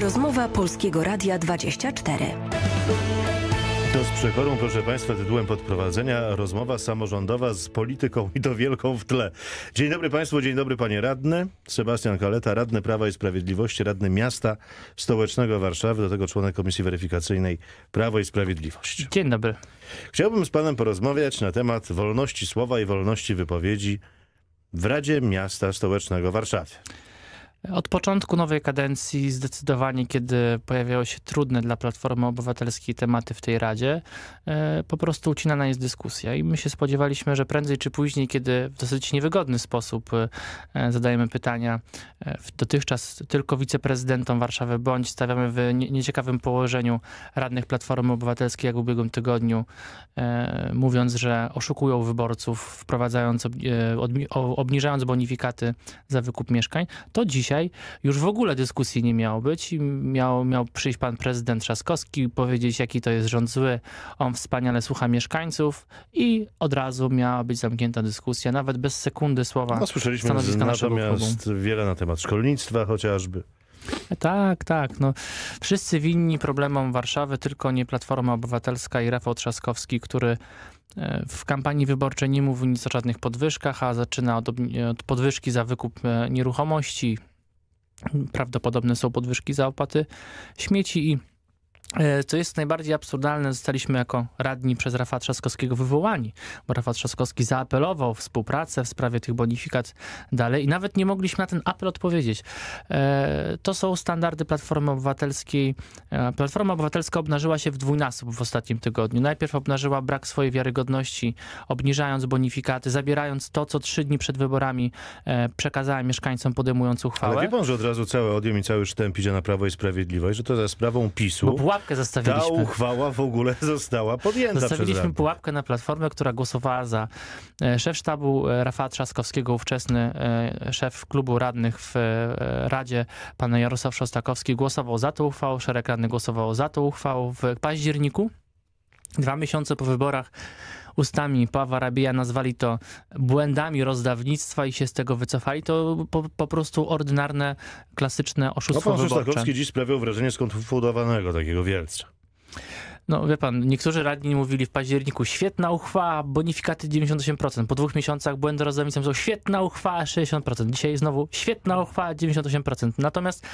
Rozmowa Polskiego Radia 24. To z przekorą, proszę Państwa, tytułem podprowadzenia rozmowa samorządowa z polityką i to wielką w tle. Dzień dobry Państwu, dzień dobry Panie Radny. Sebastian Kaleta, Radny Prawa i Sprawiedliwości, Radny Miasta Stołecznego Warszawy, do tego członek Komisji Weryfikacyjnej Prawo i Sprawiedliwość. Dzień dobry. Chciałbym z Panem porozmawiać na temat wolności słowa i wolności wypowiedzi w Radzie Miasta Stołecznego Warszawy. Od początku nowej kadencji zdecydowanie, kiedy pojawiały się trudne dla Platformy Obywatelskiej tematy w tej Radzie, e, po prostu ucinana jest dyskusja i my się spodziewaliśmy, że prędzej czy później, kiedy w dosyć niewygodny sposób e, zadajemy pytania e, dotychczas tylko wiceprezydentom Warszawy, bądź stawiamy w nieciekawym położeniu radnych Platformy Obywatelskiej, jak w ubiegłym tygodniu, mówiąc, że oszukują wyborców, wprowadzając, obniżając bonifikaty za wykup mieszkań, to dzisiaj dzisiaj już w ogóle dyskusji nie miało być. I miał, miał przyjść pan prezydent Trzaskowski i powiedzieć, jaki to jest rząd zły. On wspaniale słucha mieszkańców i od razu miała być zamknięta dyskusja, nawet bez sekundy słowa no, słyszeliśmy stanowiska natomiast klubu. wiele na temat szkolnictwa chociażby. Tak, tak. No, wszyscy winni problemom Warszawy, tylko nie Platforma Obywatelska i Rafał Trzaskowski, który e, w kampanii wyborczej nie mówił nic o żadnych podwyżkach, a zaczyna od, od podwyżki za wykup e, nieruchomości, Prawdopodobne są podwyżki za opłaty śmieci i E, co jest najbardziej absurdalne, zostaliśmy jako radni przez Rafa Trzaskowskiego wywołani, bo Rafa Trzaskowski zaapelował o współpracę w sprawie tych bonifikat dalej i nawet nie mogliśmy na ten apel odpowiedzieć. E, to są standardy Platformy Obywatelskiej. E, Platforma Obywatelska obnażyła się w dwójnasób w ostatnim tygodniu. Najpierw obnażyła brak swojej wiarygodności, obniżając bonifikaty, zabierając to, co trzy dni przed wyborami przekazała mieszkańcom podejmując uchwałę. Ale wie pan, że od razu całe odjem i cały sztęp idzie na Prawo i Sprawiedliwość, że to za sprawą PiSu pułapkę zostawiliśmy. Ta uchwała w ogóle została podjęta Zostawiliśmy pułapkę na Platformę, która głosowała za. E, szef sztabu e, Rafała Trzaskowskiego, ówczesny e, szef klubu radnych w Radzie, pan Jarosław Szostakowski, głosował za tą uchwałą, szereg radnych głosowało za tą uchwałą w październiku. Dwa miesiące po wyborach ustami Paweł Rabija nazwali to błędami rozdawnictwa i się z tego wycofali, to po, po prostu ordynarne, klasyczne oszustwo no, pan wyborcze. dziś sprawiał wrażenie skonfundowanego takiego wielca. No wie pan, niektórzy radni mówili w październiku świetna uchwała, bonifikaty 98%. Po dwóch miesiącach błędy rozdawnictwa są świetna uchwała 60%. Dzisiaj znowu świetna uchwała 98%. Natomiast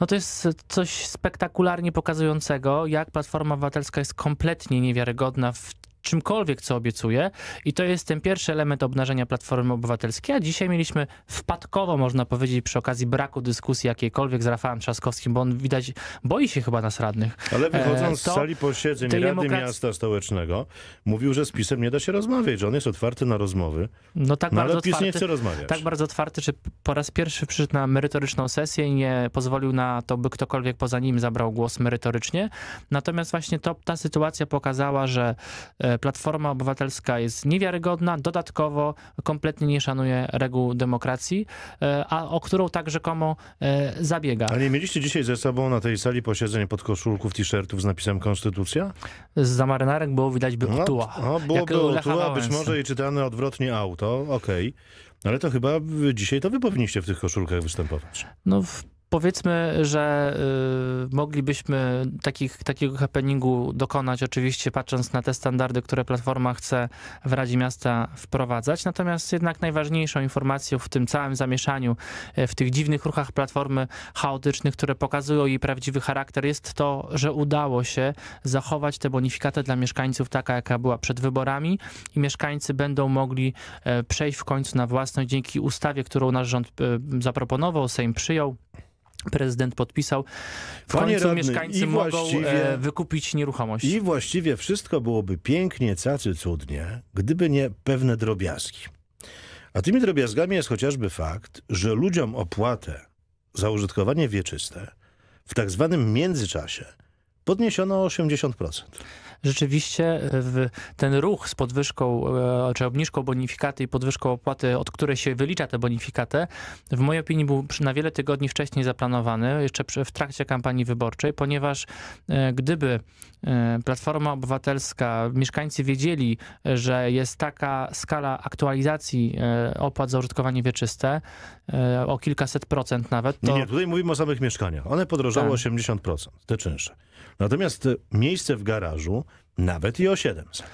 no to jest coś spektakularnie pokazującego, jak Platforma Obywatelska jest kompletnie niewiarygodna w czymkolwiek, co obiecuje. I to jest ten pierwszy element obnażenia Platformy Obywatelskiej. A dzisiaj mieliśmy wpadkowo, można powiedzieć, przy okazji braku dyskusji jakiejkolwiek z Rafałem Trzaskowskim, bo on widać boi się chyba nas radnych. Ale wychodząc z e, sali posiedzeń Rady Miasta Stołecznego, mówił, że z PiSem nie da się rozmawiać, że on jest otwarty na rozmowy. No tak no, bardzo ale PiS otwarty, nie chce rozmawiać. Tak bardzo otwarty, że po raz pierwszy przyszedł na merytoryczną sesję i nie pozwolił na to, by ktokolwiek poza nim zabrał głos merytorycznie. Natomiast właśnie to, ta sytuacja pokazała, że e, Platforma Obywatelska jest niewiarygodna, dodatkowo kompletnie nie szanuje reguł demokracji, e, a o którą tak rzekomo e, zabiega. A nie mieliście dzisiaj ze sobą na tej sali posiedzeń pod koszulków, t-shirtów z napisem Konstytucja? Z marynarek było widać by otuła. No, byłoby otuła, być może i czytane odwrotnie auto, okej. Okay. Ale to chyba dzisiaj to wy powinniście w tych koszulkach występować. No w Powiedzmy, że y, moglibyśmy takich, takiego happeningu dokonać, oczywiście patrząc na te standardy, które platforma chce w Radzie Miasta wprowadzać. Natomiast jednak najważniejszą informacją w tym całym zamieszaniu, y, w tych dziwnych ruchach platformy chaotycznych, które pokazują jej prawdziwy charakter, jest to, że udało się zachować tę bonifikatę dla mieszkańców taka, jaka była przed wyborami i mieszkańcy będą mogli e, przejść w końcu na własność dzięki ustawie, którą nasz rząd e, zaproponował, Sejm przyjął prezydent podpisał. W Panie końcu radny, mieszkańcy mogą e, wykupić nieruchomość. I właściwie wszystko byłoby pięknie, cacy cudnie, gdyby nie pewne drobiazgi. A tymi drobiazgami jest chociażby fakt, że ludziom opłatę za użytkowanie wieczyste w tak zwanym międzyczasie podniesiono o 80% rzeczywiście e, ten ruch z podwyżką, e, czy obniżką bonifikaty i podwyżką opłaty, od której się wylicza tę bonifikatę, w mojej opinii był na wiele tygodni wcześniej zaplanowany, jeszcze w trakcie kampanii wyborczej, ponieważ e, gdyby Platforma Obywatelska, mieszkańcy wiedzieli, że jest taka skala aktualizacji opłat za użytkowanie wieczyste, o kilkaset procent nawet. To... Nie, tutaj mówimy o samych mieszkaniach. One podrożały tak. 80%, te czynsze. Natomiast miejsce w garażu nawet i o 700.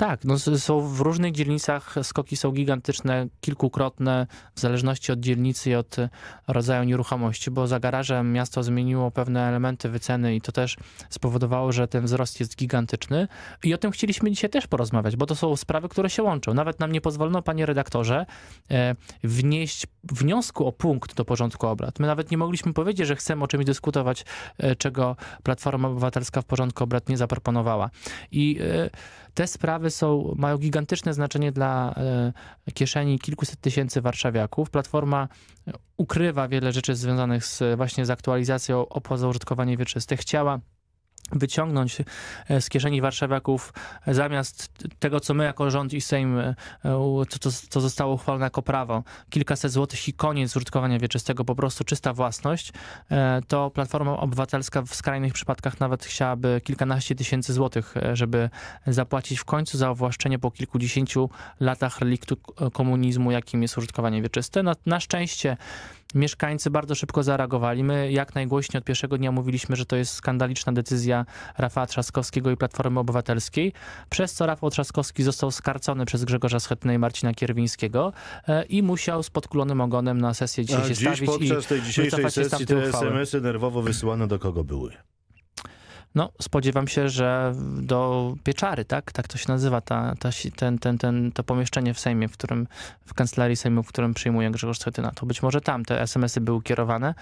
Tak, no są w różnych dzielnicach skoki są gigantyczne, kilkukrotne, w zależności od dzielnicy i od e, rodzaju nieruchomości, bo za garażem miasto zmieniło pewne elementy wyceny i to też spowodowało, że ten wzrost jest gigantyczny. I o tym chcieliśmy dzisiaj też porozmawiać, bo to są sprawy, które się łączą. Nawet nam nie pozwolono, panie redaktorze, e, wnieść wniosku o punkt do porządku obrad. My nawet nie mogliśmy powiedzieć, że chcemy o czymś dyskutować, e, czego Platforma Obywatelska w porządku obrad nie zaproponowała. I te sprawy są, mają gigantyczne znaczenie dla e, kieszeni kilkuset tysięcy warszawiaków. Platforma e, ukrywa wiele rzeczy związanych z, właśnie z aktualizacją opłat za użytkowanie wieczyste. Chciała wyciągnąć e, z kieszeni warszawiaków e, zamiast tego, co my jako rząd i Sejm, e, co, co, zostało uchwalone jako prawo, kilkaset złotych i koniec użytkowania wieczystego, po prostu czysta własność, to Platforma Obywatelska w skrajnych przypadkach nawet chciałaby kilkanaście tysięcy złotych, żeby zapłacić w końcu za owłaszczenie po kilkudziesięciu latach reliktu komunizmu, jakim jest użytkowanie wieczyste. Na, no, na szczęście mieszkańcy bardzo szybko zareagowali. My jak najgłośniej od pierwszego dnia mówiliśmy, że to jest skandaliczna decyzja Rafała Trzaskowskiego i Platformy Obywatelskiej, przez co Rafał Trzaskowski został skarcony przez Grzegorza Schetny i Marcina Kierwińskiego e, i musiał z podkulonym ogonem na sesję dzisiaj się dziś stawić. podczas tej dzisiejszej sesji te SMS-y y nerwowo wysyłane do kogo były? no, spodziewam się, że do pieczary, tak? Tak to się nazywa, ta, ta, ten, ten, ten, to pomieszczenie w Sejmie, w którym, w kancelarii Sejmu, w którym przyjmuje Grzegorz Schetyna. To być może tam te SMS-y były kierowane,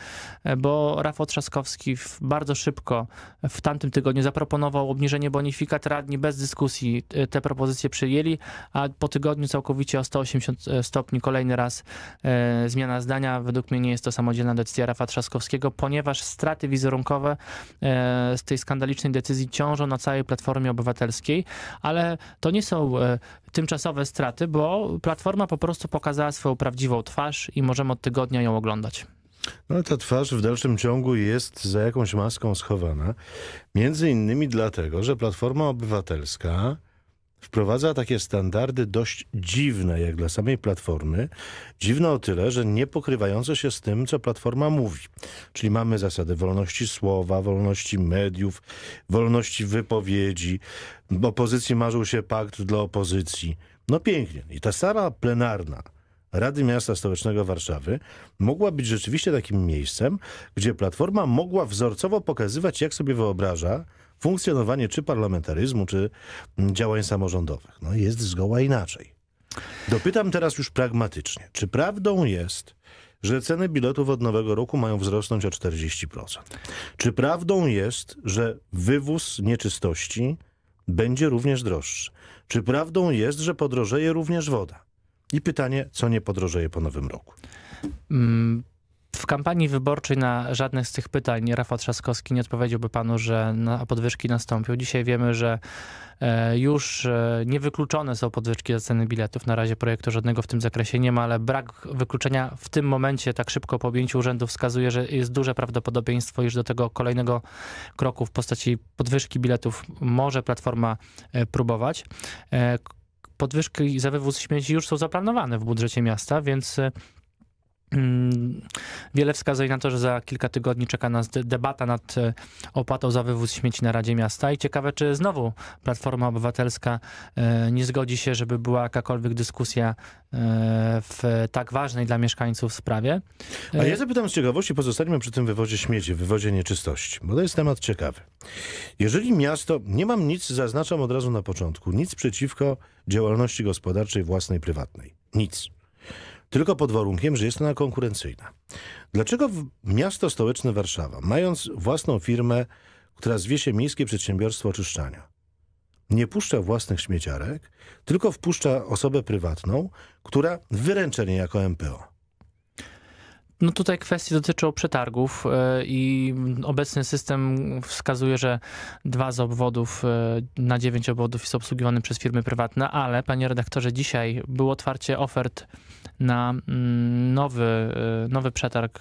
e, bo Rafał Trzaskowski bardzo szybko w tamtym tygodniu zaproponował obniżenie bonifikat radni bez dyskusji. E, te propozycje przyjęli, a po tygodniu całkowicie o 180 e, stopni kolejny raz e, zmiana zdania. Według mnie nie jest to samodzielna decyzja Rafa Trzaskowskiego, ponieważ straty wizerunkowe e, z tej skandalizacji skandalicznych decyzji ciążą na całej Platformie Obywatelskiej, ale to nie są e, tymczasowe straty, bo Platforma po prostu pokazała swoją prawdziwą twarz i możemy od tygodnia ją oglądać. No ale ta twarz w dalszym ciągu jest za jakąś maską schowana. Między innymi dlatego, że Platforma Obywatelska wprowadza takie standardy dość dziwne, jak dla samej Platformy. Dziwne o tyle, że nie pokrywające się z tym, co Platforma mówi. Czyli mamy zasady wolności słowa, wolności mediów, wolności wypowiedzi. Opozycji marzył się pakt dla opozycji. No pięknie. I ta sala plenarna Rady Miasta Stołecznego Warszawy mogła być rzeczywiście takim miejscem, gdzie Platforma mogła wzorcowo pokazywać, jak sobie wyobraża funkcjonowanie czy parlamentaryzmu, czy mm, działań samorządowych. No jest zgoła inaczej. Dopytam teraz już pragmatycznie. Czy prawdą jest, że ceny biletów od nowego roku mają wzrosnąć o 40%? Czy prawdą jest, że wywóz nieczystości będzie również droższy? Czy prawdą jest, że podrożeje również woda? I pytanie, co nie podrożeje po nowym roku? Mm w kampanii wyborczej na żadne z tych pytań Rafał Trzaskowski nie odpowiedziałby panu, że na podwyżki nastąpią. Dzisiaj wiemy, że e, już e, niewykluczone są podwyżki za ceny biletów. Na razie projektu żadnego w tym zakresie nie ma, ale brak wykluczenia w tym momencie tak szybko po objęciu urzędu wskazuje, że jest duże prawdopodobieństwo, iż do tego kolejnego kroku w postaci podwyżki biletów może Platforma e, próbować podwyżki za wywóz śmieci już są zaplanowane w budżecie miasta, więc Mm, wiele wskazuje na to, że za kilka tygodni czeka nas debata nad e, opłatą za wywóz śmieci na Radzie Miasta i ciekawe, czy znowu Platforma Obywatelska e, nie zgodzi się, żeby była jakakolwiek dyskusja e, w tak ważnej dla mieszkańców sprawie. A ja zapytam z ciekawości, pozostańmy przy tym wywozie śmieci, wywozie nieczystości, bo to jest temat ciekawy. Jeżeli miasto, nie mam nic, zaznaczam od razu na początku, nic przeciwko działalności gospodarczej własnej, prywatnej. Nic tylko pod warunkiem, że jest ona konkurencyjna. Dlaczego miasto stołeczne Warszawa, mając własną firmę, która zwie się Miejskie Przedsiębiorstwo Oczyszczania, nie puszcza własnych śmieciarek, tylko wpuszcza osobę prywatną, która wyręcza niejako MPO? No tutaj kwestie dotyczą przetargów e, i obecny system wskazuje, że dwa z obwodów e, na dziewięć obwodów jest obsługiwany przez firmy prywatne, ale panie redaktorze, dzisiaj było otwarcie ofert na mm, nowy, y, nowy przetarg,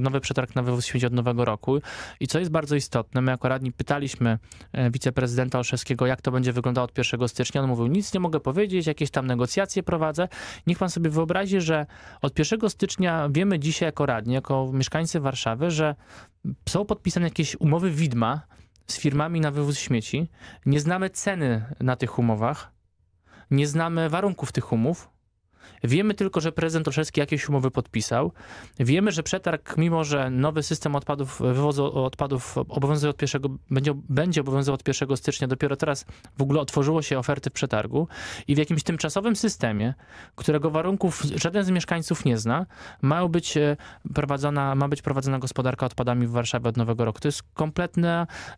nowy przetarg na wywóz śmieci od nowego roku. I co jest bardzo istotne, my jako radni pytaliśmy y, wiceprezydenta Olszewskiego, jak to będzie wyglądało od 1 stycznia. On mówił, nic nie mogę powiedzieć, jakieś tam negocjacje prowadzę. Niech pan sobie wyobrazi, że od 1 stycznia wiemy dzisiaj jako radni, jako mieszkańcy Warszawy, że są podpisane jakieś umowy widma z firmami na wywóz śmieci. Nie znamy ceny na tych umowach, nie znamy warunków tych umów Wiemy tylko, że prezydent Olszewski jakieś umowy podpisał. Wiemy, że przetarg, mimo że nowy system odpadów, wywozu odpadów obowiązuje od pierwszego, będzie, będzie obowiązywał od 1 stycznia, dopiero teraz w ogóle otworzyło się oferty w przetargu i w jakimś tymczasowym systemie, którego warunków żaden z mieszkańców nie zna, ma być e, prowadzona, ma być prowadzona gospodarka odpadami w Warszawie od nowego roku. To jest kompletny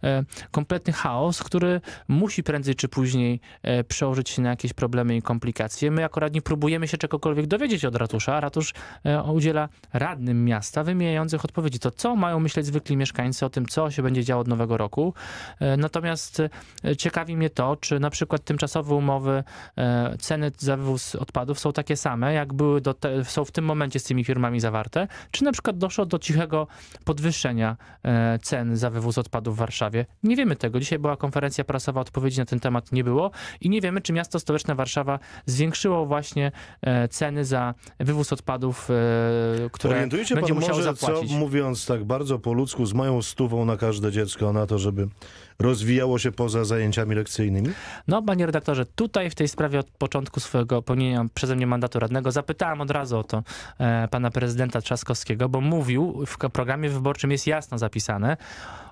e, kompletny chaos, który musi prędzej czy później e, przełożyć się na jakieś problemy i komplikacje. My jako radni próbujemy się czegokolwiek dowiedzieć od ratusza, ratusz e, udziela radnym miasta wymijających odpowiedzi. To co mają myśleć zwykli mieszkańcy o tym, co się będzie działo od nowego roku. E, natomiast e, ciekawi mnie to, czy na przykład tymczasowe umowy, ceny za wywóz odpadów są takie same, jak były te, są w tym momencie z tymi firmami zawarte, czy na przykład doszło do cichego podwyższenia cen za wywóz odpadów w Warszawie. Nie wiemy tego. Dzisiaj była konferencja prasowa, odpowiedzi na ten temat nie było i nie wiemy, czy miasto stołeczne Warszawa zwiększyło właśnie E, ceny za wywóz odpadów, e, które Orientuje się będzie pan musiał może, zapłacić. Co, mówiąc tak bardzo po ludzku, z moją stówą na każde dziecko na to, żeby rozwijało się poza zajęciami lekcyjnymi? No, panie redaktorze, tutaj w tej sprawie od początku swojego pełnienia przeze mnie mandatu radnego zapytałem od razu o to e, pana prezydenta Trzaskowskiego, bo mówił, w programie wyborczym jest jasno zapisane,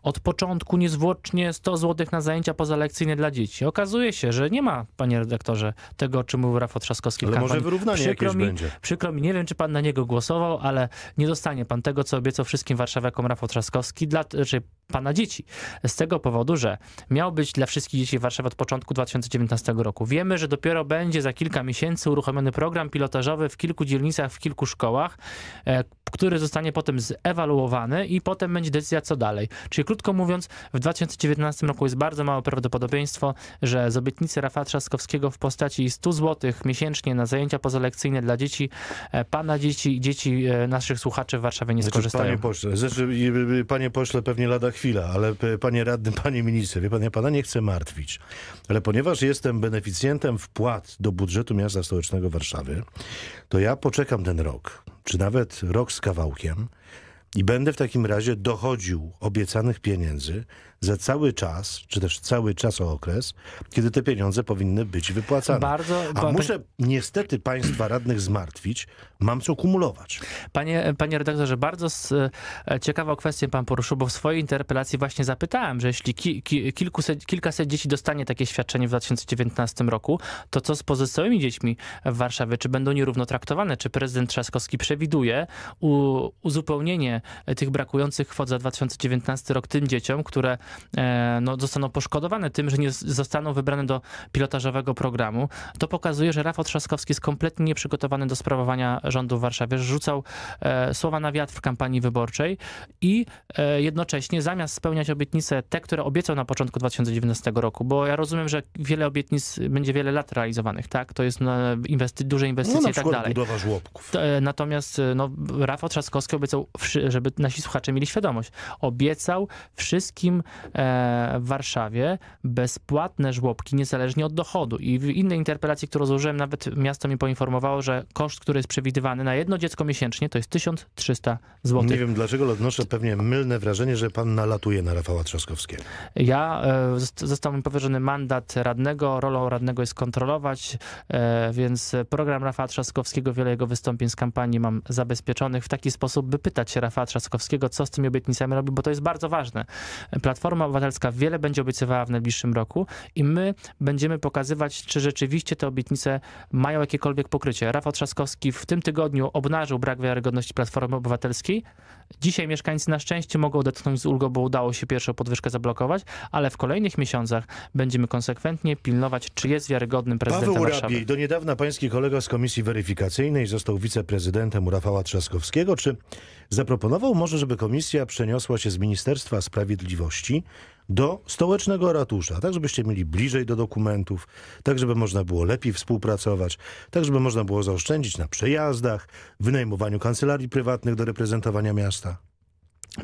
od początku niezwłocznie 100 zł na zajęcia pozalekcyjne dla dzieci. Okazuje się, że nie ma, panie redaktorze, tego, o czym mówił Rafał Trzaskowski. Ale może przykro mi, będzie. Przykro mi, nie wiem, czy pan na niego głosował, ale nie dostanie pan tego, co obiecał wszystkim warszawiakom Rafał Trzaskowski, dla, czy znaczy pana dzieci. Z tego powodu, że miał być dla wszystkich dzieci Warszawie od początku 2019 roku. Wiemy, że dopiero będzie za kilka miesięcy uruchomiony program pilotażowy w kilku dzielnicach, w kilku szkołach, e, który zostanie potem zewaluowany i potem będzie decyzja, co dalej. Czyli krótko mówiąc, w 2019 roku jest bardzo małe prawdopodobieństwo, że z obietnicy Rafała Trzaskowskiego w postaci 100 zł miesięcznie na zajęcia pod pozalekcyjne dla dzieci, e, pana dzieci i dzieci e, naszych słuchaczy w Warszawie nie znaczy, skorzystają. panie pośle, y, y, panie pośle, pewnie lada chwila, ale panie radny, panie minister, wie pan, ja pana nie chcę martwić, ale ponieważ jestem beneficjentem wpłat do budżetu miasta stołecznego Warszawy, to ja poczekam ten rok, czy nawet rok z kawałkiem i będę w takim razie dochodził obiecanych pieniędzy, za cały czas, czy też cały czas o okres, kiedy te pieniądze powinny być wypłacane. Bardzo, A bo... muszę niestety państwa radnych zmartwić, mam co kumulować. Panie, panie redaktorze, bardzo z, e, ciekawą kwestię pan poruszył, bo w swojej interpelacji właśnie zapytałem, że jeśli ki, ki, kilkuset, kilkaset dzieci dostanie takie świadczenie w 2019 roku, to co z pozostałymi dziećmi w Warszawie? Czy będą nierówno traktowane? Czy prezydent Trzaskowski przewiduje u, uzupełnienie tych brakujących kwot za 2019 rok tym dzieciom, które E, no, zostaną poszkodowane tym, że nie zostaną wybrane do pilotażowego programu, to pokazuje, że Rafał Trzaskowski jest kompletnie nieprzygotowany do sprawowania rządu w Warszawie, że rzucał e, słowa na wiatr w kampanii wyborczej i e, jednocześnie zamiast spełniać obietnice, te, które obiecał na początku 2019 roku, bo ja rozumiem, że wiele obietnic będzie wiele lat realizowanych, tak? To jest inwesty duże inwestycje no, i tak dalej. budowa żłobków. Natomiast no, Rafał Trzaskowski obiecał, żeby nasi słuchacze mieli świadomość, obiecał wszystkim E, w Warszawie bezpłatne żłobki niezależnie od dochodu. I w innej interpelacji, którą złożyłem, nawet miasto mi poinformowało, że koszt, który jest przewidywany na jedno dziecko miesięcznie, to jest 1300 zł. Nie wiem dlaczego, odnoszę pewnie mylne wrażenie, że pan nalatuje na Rafała Trzaskowskiego. Ja e, został mi powierzony mandat radnego, rolą radnego jest kontrolować, e, więc program Rafała Trzaskowskiego, wiele jego wystąpień z kampanii mam zabezpieczonych w taki sposób, by pytać się Rafała Trzaskowskiego, co z tymi obietnicami robi, bo to jest bardzo ważne. Platforma Platforma Obywatelska wiele będzie obiecywała w najbliższym roku i my będziemy pokazywać, czy rzeczywiście te obietnice mają jakiekolwiek pokrycie. Rafał Trzaskowski w tym tygodniu obnażył brak wiarygodności Platformy Obywatelskiej. Dzisiaj mieszkańcy na szczęście mogą odetchnąć z ulgą, bo udało się pierwszą podwyżkę zablokować, ale w kolejnych miesiącach będziemy konsekwentnie pilnować, czy jest wiarygodnym prezydentem Paweł Warszawy. do niedawna pański kolega z Komisji Weryfikacyjnej został wiceprezydentem Rafała Trzaskowskiego. Czy zaproponował może, żeby komisja przeniosła się z Ministerstwa Sprawiedliwości do stołecznego ratusza, tak żebyście mieli bliżej do dokumentów, tak żeby można było lepiej współpracować, tak żeby można było zaoszczędzić na przejazdach, wynajmowaniu kancelarii prywatnych do reprezentowania miasta.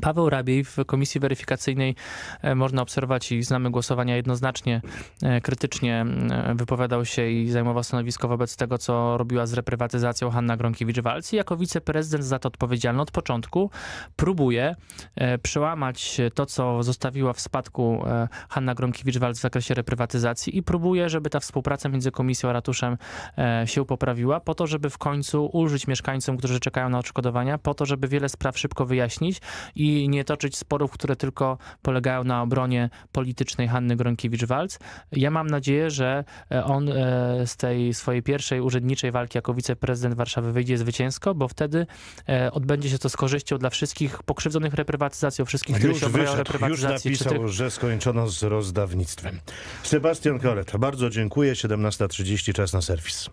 Paweł Rabiej w komisji weryfikacyjnej e, można obserwować i znamy głosowania jednoznacznie e, krytycznie e, wypowiadał się i zajmował stanowisko wobec tego, co robiła z reprywatyzacją Hanna Gronkiewicz-Walc i jako wiceprezydent za to odpowiedzialny od początku próbuje przełamać to, co zostawiła w spadku Hanna Gronkiewicz-Walc w zakresie reprywatyzacji i próbuje, żeby ta współpraca między komisją a ratuszem się poprawiła po to, żeby w końcu ulżyć mieszkańcom, którzy czekają na odszkodowania, po to, żeby wiele spraw szybko wyjaśnić i nie toczyć sporów, które tylko polegają na obronie politycznej Hanny Gronkiewicz-Walc. Ja mam nadzieję, że e, on e, z tej swojej pierwszej urzędniczej walki jako wiceprezydent Warszawy wyjdzie zwycięsko, bo wtedy e, odbędzie się to z korzyścią dla wszystkich pokrzywdzonych reprywatyzacją, wszystkich, którzy się obrają reprywatyzacji. Już napisał, tych... że skończono z rozdawnictwem. Sebastian Koleta, bardzo dziękuję. 17.30 czas na serwis.